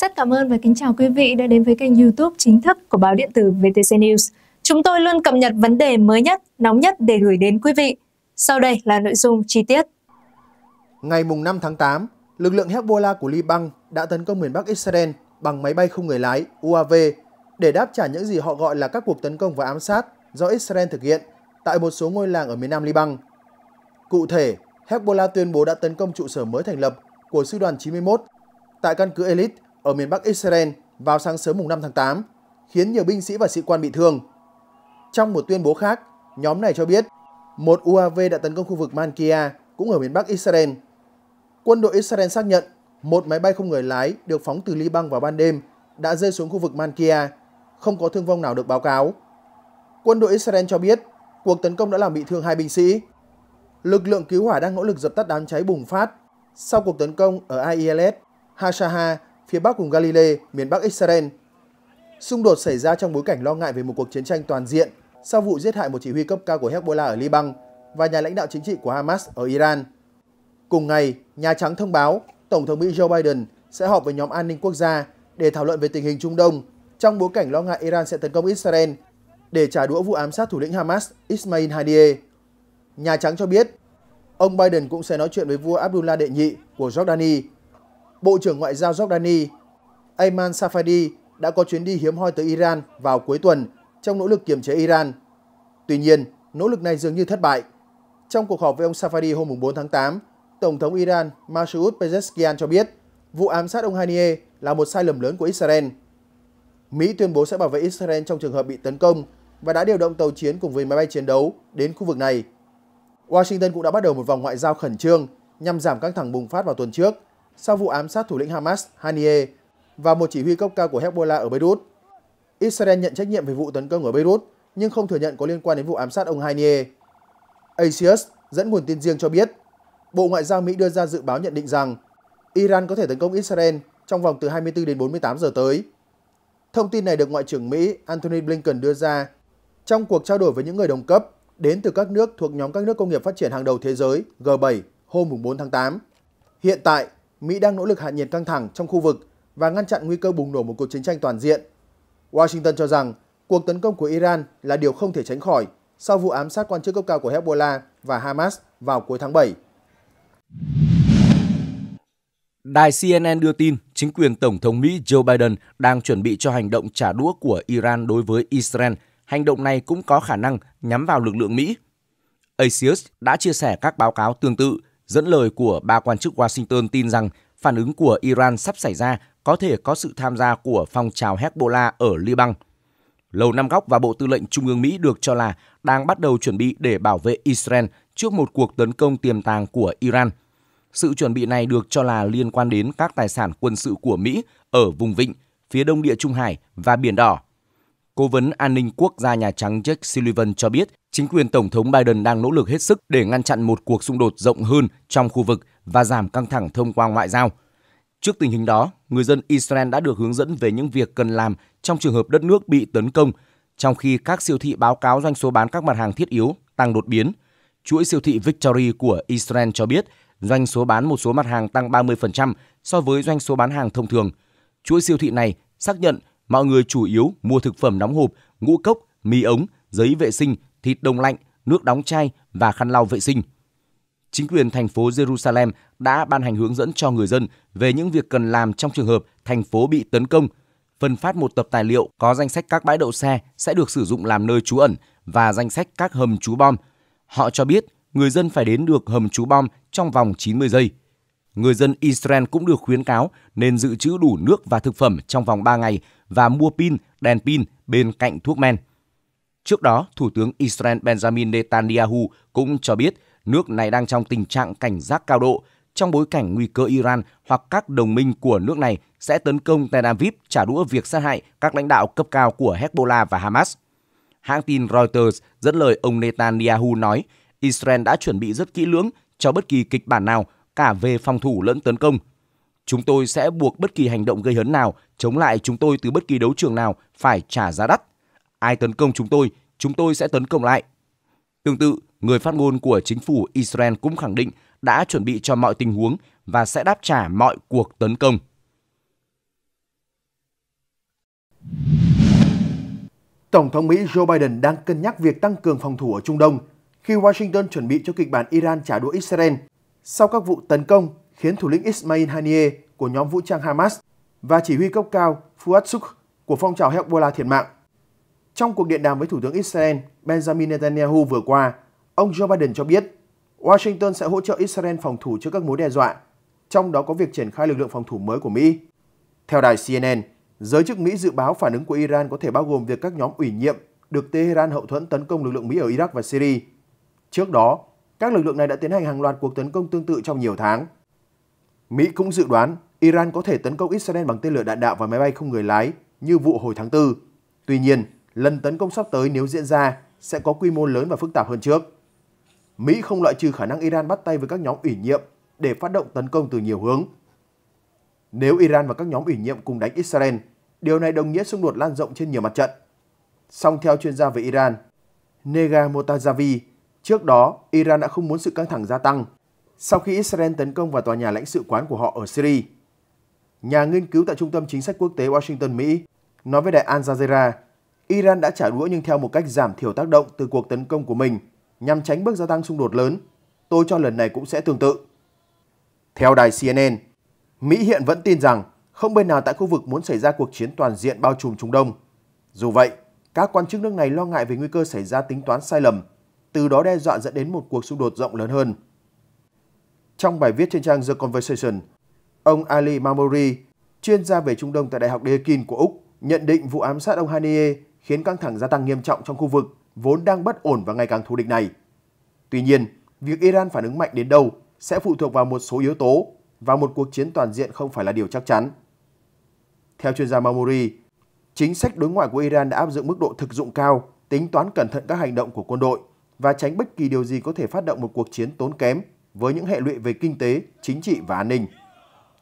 Rất cảm ơn và kính chào quý vị đã đến với kênh youtube chính thức của báo điện tử VTC News. Chúng tôi luôn cập nhật vấn đề mới nhất, nóng nhất để gửi đến quý vị. Sau đây là nội dung chi tiết. Ngày 5 tháng 8, lực lượng Hezbollah của Liban đã tấn công miền Bắc Israel bằng máy bay không người lái UAV để đáp trả những gì họ gọi là các cuộc tấn công và ám sát do Israel thực hiện tại một số ngôi làng ở miền Nam Liban. Cụ thể, Hezbollah tuyên bố đã tấn công trụ sở mới thành lập của Sư đoàn 91 tại căn cứ Elite ở miền Bắc Israel vào sáng sớm mùng 5 tháng 8, khiến nhiều binh sĩ và sĩ quan bị thương. Trong một tuyên bố khác, nhóm này cho biết một UAV đã tấn công khu vực Mankia cũng ở miền Bắc Israel. Quân đội Israel xác nhận một máy bay không người lái được phóng từ Liban vào ban đêm đã rơi xuống khu vực Mankia, không có thương vong nào được báo cáo. Quân đội Israel cho biết cuộc tấn công đã làm bị thương hai binh sĩ. Lực lượng cứu hỏa đang nỗ lực dập tắt đám cháy bùng phát sau cuộc tấn công ở Ailet, Hashaha phía Bắc vùng Galilee, miền Bắc Israel. Xung đột xảy ra trong bối cảnh lo ngại về một cuộc chiến tranh toàn diện sau vụ giết hại một chỉ huy cấp cao của Hezbollah ở Liban và nhà lãnh đạo chính trị của Hamas ở Iran. Cùng ngày, Nhà Trắng thông báo Tổng thống Mỹ Joe Biden sẽ họp với nhóm an ninh quốc gia để thảo luận về tình hình Trung Đông trong bối cảnh lo ngại Iran sẽ tấn công Israel để trả đũa vụ ám sát thủ lĩnh Hamas Ismail Haniyeh. Nhà Trắng cho biết, ông Biden cũng sẽ nói chuyện với vua Abdullah đệ nhị của Jordani Bộ trưởng Ngoại giao Jordani Ayman Safadi đã có chuyến đi hiếm hoi tới Iran vào cuối tuần trong nỗ lực kiềm chế Iran. Tuy nhiên, nỗ lực này dường như thất bại. Trong cuộc họp với ông Safadi hôm 4 tháng 8, Tổng thống Iran Masoud Pezeshkian cho biết vụ ám sát ông Haniyeh là một sai lầm lớn của Israel. Mỹ tuyên bố sẽ bảo vệ Israel trong trường hợp bị tấn công và đã điều động tàu chiến cùng với máy bay chiến đấu đến khu vực này. Washington cũng đã bắt đầu một vòng ngoại giao khẩn trương nhằm giảm căng thẳng bùng phát vào tuần trước sau vụ ám sát thủ lĩnh Hamas Haniyeh và một chỉ huy cấp cao của Hezbollah ở Beirut. Israel nhận trách nhiệm về vụ tấn công ở Beirut nhưng không thừa nhận có liên quan đến vụ ám sát ông Haniyeh. Asius dẫn nguồn tin riêng cho biết, Bộ Ngoại giao Mỹ đưa ra dự báo nhận định rằng Iran có thể tấn công Israel trong vòng từ 24 đến 48 giờ tới. Thông tin này được Ngoại trưởng Mỹ Antony Blinken đưa ra trong cuộc trao đổi với những người đồng cấp đến từ các nước thuộc nhóm các nước công nghiệp phát triển hàng đầu thế giới G7 hôm 4 tháng 8. Hiện tại, Mỹ đang nỗ lực hạ nhiệt căng thẳng trong khu vực và ngăn chặn nguy cơ bùng nổ một cuộc chiến tranh toàn diện. Washington cho rằng cuộc tấn công của Iran là điều không thể tránh khỏi sau vụ ám sát quan chức cấp cao của Hezbollah và Hamas vào cuối tháng 7. Đài CNN đưa tin, chính quyền Tổng thống Mỹ Joe Biden đang chuẩn bị cho hành động trả đũa của Iran đối với Israel. Hành động này cũng có khả năng nhắm vào lực lượng Mỹ. ASIUS đã chia sẻ các báo cáo tương tự Dẫn lời của ba quan chức Washington tin rằng phản ứng của Iran sắp xảy ra có thể có sự tham gia của phong trào Hezbollah ở Liban. Lầu Năm Góc và Bộ Tư lệnh Trung ương Mỹ được cho là đang bắt đầu chuẩn bị để bảo vệ Israel trước một cuộc tấn công tiềm tàng của Iran. Sự chuẩn bị này được cho là liên quan đến các tài sản quân sự của Mỹ ở vùng vịnh, phía đông địa Trung Hải và Biển Đỏ. Cố vấn an ninh quốc gia Nhà Trắng Jake Sullivan cho biết chính quyền Tổng thống Biden đang nỗ lực hết sức để ngăn chặn một cuộc xung đột rộng hơn trong khu vực và giảm căng thẳng thông qua ngoại giao. Trước tình hình đó, người dân Israel đã được hướng dẫn về những việc cần làm trong trường hợp đất nước bị tấn công, trong khi các siêu thị báo cáo doanh số bán các mặt hàng thiết yếu tăng đột biến. Chuỗi siêu thị Victory của Israel cho biết doanh số bán một số mặt hàng tăng 30% so với doanh số bán hàng thông thường. Chuỗi siêu thị này xác nhận mọi người chủ yếu mua thực phẩm đóng hộp, ngũ cốc, mì ống, giấy vệ sinh, thịt đông lạnh, nước đóng chai và khăn lau vệ sinh. Chính quyền thành phố Jerusalem đã ban hành hướng dẫn cho người dân về những việc cần làm trong trường hợp thành phố bị tấn công. Phân phát một tập tài liệu có danh sách các bãi đậu xe sẽ được sử dụng làm nơi trú ẩn và danh sách các hầm trú bom. Họ cho biết người dân phải đến được hầm trú bom trong vòng 90 giây. Người dân Israel cũng được khuyến cáo nên dự trữ đủ nước và thực phẩm trong vòng 3 ngày và mua pin, đèn pin bên cạnh thuốc men. Trước đó, Thủ tướng Israel Benjamin Netanyahu cũng cho biết nước này đang trong tình trạng cảnh giác cao độ trong bối cảnh nguy cơ Iran hoặc các đồng minh của nước này sẽ tấn công Tel Aviv trả đũa việc sát hại các lãnh đạo cấp cao của Hezbollah và Hamas. Hãng tin Reuters dẫn lời ông Netanyahu nói Israel đã chuẩn bị rất kỹ lưỡng cho bất kỳ kịch bản nào cả về phòng thủ lẫn tấn công – Chúng tôi sẽ buộc bất kỳ hành động gây hấn nào, chống lại chúng tôi từ bất kỳ đấu trường nào phải trả giá đắt. Ai tấn công chúng tôi, chúng tôi sẽ tấn công lại. Tương tự, người phát ngôn của chính phủ Israel cũng khẳng định đã chuẩn bị cho mọi tình huống và sẽ đáp trả mọi cuộc tấn công. Tổng thống Mỹ Joe Biden đang cân nhắc việc tăng cường phòng thủ ở Trung Đông khi Washington chuẩn bị cho kịch bản Iran trả đũa Israel sau các vụ tấn công khiến thủ lĩnh Ismail Haniyeh của nhóm vũ trang Hamas và chỉ huy cấp cao Fuad Suk của phong trào Hezbollah thiệt mạng. Trong cuộc điện đàm với Thủ tướng Israel Benjamin Netanyahu vừa qua, ông Joe Biden cho biết Washington sẽ hỗ trợ Israel phòng thủ trước các mối đe dọa, trong đó có việc triển khai lực lượng phòng thủ mới của Mỹ. Theo đài CNN, giới chức Mỹ dự báo phản ứng của Iran có thể bao gồm việc các nhóm ủy nhiệm được Tehran hậu thuẫn tấn công lực lượng Mỹ ở Iraq và Syria. Trước đó, các lực lượng này đã tiến hành hàng loạt cuộc tấn công tương tự trong nhiều tháng. Mỹ cũng dự đoán Iran có thể tấn công Israel bằng tên lửa đạn đạo và máy bay không người lái như vụ hồi tháng 4. Tuy nhiên, lần tấn công sắp tới nếu diễn ra sẽ có quy mô lớn và phức tạp hơn trước. Mỹ không loại trừ khả năng Iran bắt tay với các nhóm ủy nhiệm để phát động tấn công từ nhiều hướng. Nếu Iran và các nhóm ủy nhiệm cùng đánh Israel, điều này đồng nghĩa xung đột lan rộng trên nhiều mặt trận. Song theo chuyên gia về Iran, Nega Motazavi, trước đó Iran đã không muốn sự căng thẳng gia tăng sau khi Israel tấn công vào tòa nhà lãnh sự quán của họ ở Syria. Nhà nghiên cứu tại Trung tâm Chính sách Quốc tế Washington, Mỹ nói với đài Al Jazeera, Iran đã trả đũa nhưng theo một cách giảm thiểu tác động từ cuộc tấn công của mình nhằm tránh bước gia tăng xung đột lớn. Tôi cho lần này cũng sẽ tương tự. Theo đài CNN, Mỹ hiện vẫn tin rằng không bên nào tại khu vực muốn xảy ra cuộc chiến toàn diện bao trùm Trung Đông. Dù vậy, các quan chức nước này lo ngại về nguy cơ xảy ra tính toán sai lầm, từ đó đe dọa dẫn đến một cuộc xung đột rộng lớn hơn. Trong bài viết trên trang The Conversation, ông Ali Mamouri, chuyên gia về Trung Đông tại Đại học Deakin của Úc, nhận định vụ ám sát ông Haniyeh khiến căng thẳng gia tăng nghiêm trọng trong khu vực vốn đang bất ổn và ngày càng thù địch này. Tuy nhiên, việc Iran phản ứng mạnh đến đâu sẽ phụ thuộc vào một số yếu tố và một cuộc chiến toàn diện không phải là điều chắc chắn. Theo chuyên gia Mamouri, chính sách đối ngoại của Iran đã áp dụng mức độ thực dụng cao, tính toán cẩn thận các hành động của quân đội và tránh bất kỳ điều gì có thể phát động một cuộc chiến tốn kém với những hệ lụy về kinh tế, chính trị và an ninh.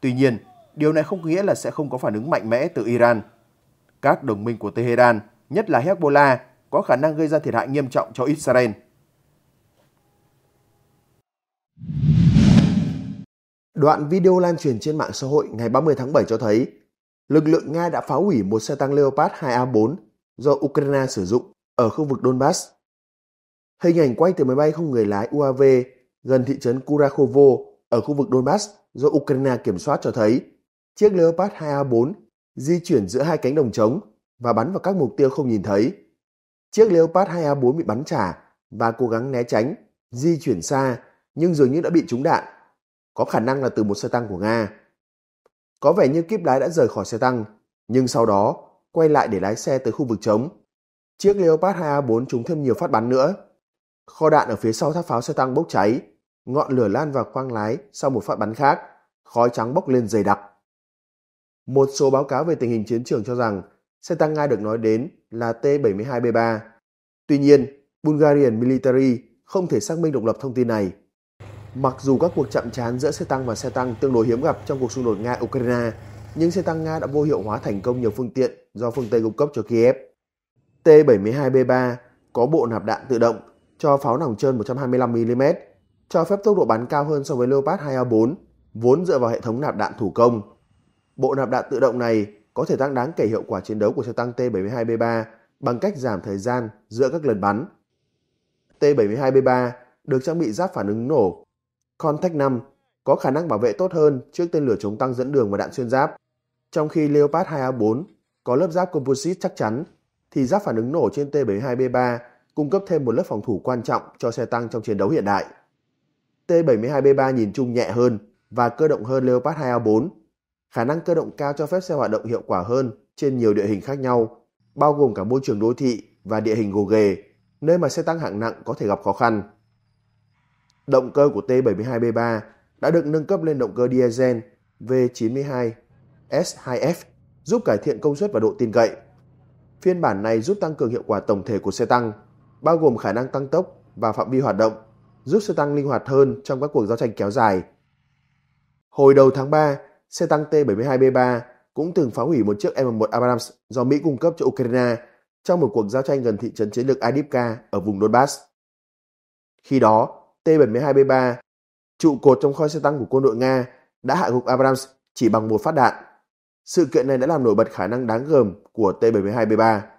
Tuy nhiên, điều này không nghĩa là sẽ không có phản ứng mạnh mẽ từ Iran. Các đồng minh của Tehran, nhất là Hezbollah, có khả năng gây ra thiệt hại nghiêm trọng cho Israel. Đoạn video lan truyền trên mạng xã hội ngày 30 tháng 7 cho thấy lực lượng Nga đã phá hủy một xe tăng Leopard 2A4 do Ukraine sử dụng ở khu vực Donbass. Hình ảnh quay từ máy bay không người lái UAV gần thị trấn Kurakhovo ở khu vực Donbass do Ukraine kiểm soát cho thấy chiếc Leopard 2A4 di chuyển giữa hai cánh đồng trống và bắn vào các mục tiêu không nhìn thấy. Chiếc Leopard 2A4 bị bắn trả và cố gắng né tránh, di chuyển xa nhưng dường như đã bị trúng đạn, có khả năng là từ một xe tăng của Nga. Có vẻ như kiếp lái đã rời khỏi xe tăng, nhưng sau đó quay lại để lái xe tới khu vực trống. Chiếc Leopard 2A4 trúng thêm nhiều phát bắn nữa. Kho đạn ở phía sau tháp pháo xe tăng bốc cháy ngọn lửa lan vào khoang lái sau một phát bắn khác, khói trắng bốc lên dày đặc. Một số báo cáo về tình hình chiến trường cho rằng xe tăng Nga được nói đến là T-72B3. Tuy nhiên, Bulgarian Military không thể xác minh độc lập thông tin này. Mặc dù các cuộc chạm trán giữa xe tăng và xe tăng tương đối hiếm gặp trong cuộc xung đột Nga-Ukraine, nhưng xe tăng Nga đã vô hiệu hóa thành công nhiều phương tiện do phương Tây cung cấp cho Kiev. T-72B3 có bộ nạp đạn tự động cho pháo nòng trơn 125mm cho phép tốc độ bắn cao hơn so với Leopard 2A4, vốn dựa vào hệ thống nạp đạn thủ công. Bộ nạp đạn tự động này có thể tăng đáng kể hiệu quả chiến đấu của xe tăng T-72B3 bằng cách giảm thời gian giữa các lần bắn. T-72B3 được trang bị giáp phản ứng nổ Contact 5 có khả năng bảo vệ tốt hơn trước tên lửa chống tăng dẫn đường và đạn xuyên giáp. Trong khi Leopard 2A4 có lớp giáp composite chắc chắn, thì giáp phản ứng nổ trên T-72B3 cung cấp thêm một lớp phòng thủ quan trọng cho xe tăng trong chiến đấu hiện đại. T-72B3 nhìn chung nhẹ hơn và cơ động hơn Leopard 2A4. Khả năng cơ động cao cho phép xe hoạt động hiệu quả hơn trên nhiều địa hình khác nhau, bao gồm cả môi trường đô thị và địa hình gồ ghề, nơi mà xe tăng hạng nặng có thể gặp khó khăn. Động cơ của T-72B3 đã được nâng cấp lên động cơ diesel V92 S2F giúp cải thiện công suất và độ tin cậy. Phiên bản này giúp tăng cường hiệu quả tổng thể của xe tăng, bao gồm khả năng tăng tốc và phạm vi hoạt động giúp xe tăng linh hoạt hơn trong các cuộc giao tranh kéo dài. Hồi đầu tháng 3, xe tăng T-72B3 cũng từng phá hủy một chiếc M1 Abrams do Mỹ cung cấp cho Ukraine trong một cuộc giao tranh gần thị trấn chiến lược Adivka ở vùng Donbass. Khi đó, T-72B3, trụ cột trong kho xe tăng của quân đội Nga, đã hạ gục Abrams chỉ bằng một phát đạn. Sự kiện này đã làm nổi bật khả năng đáng gờm của T-72B3.